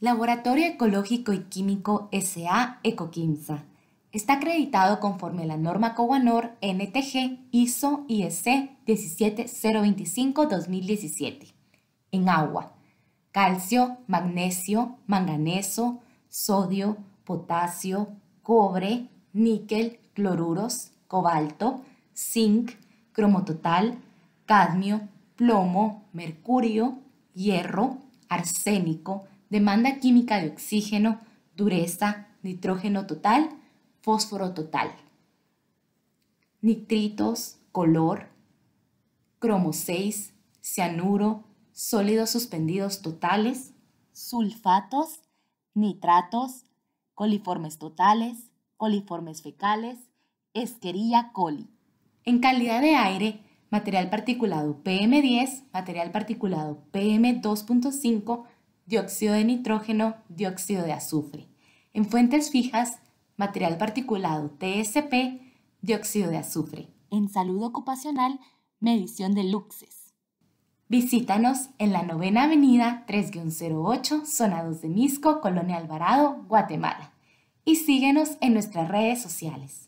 Laboratorio Ecológico y Químico S.A. Ecoquimsa. Está acreditado conforme la norma COANOR NTG ISO IEC 17025-2017. En agua. Calcio, magnesio, manganeso, sodio, potasio, cobre, níquel, cloruros, cobalto, zinc, cromototal, cadmio, plomo, mercurio, hierro, arsénico, demanda química de oxígeno, dureza, nitrógeno total, fósforo total, nitritos, color, cromo 6, cianuro, sólidos suspendidos totales, sulfatos, nitratos, coliformes totales, coliformes fecales, esquería coli. En calidad de aire, material particulado PM10, material particulado PM2.5, dióxido de nitrógeno, dióxido de azufre. En fuentes fijas, material particulado TSP, dióxido de azufre. En salud ocupacional, medición de luxes. Visítanos en la novena avenida 3-08, zona 2 de Misco, Colonia Alvarado, Guatemala. Y síguenos en nuestras redes sociales.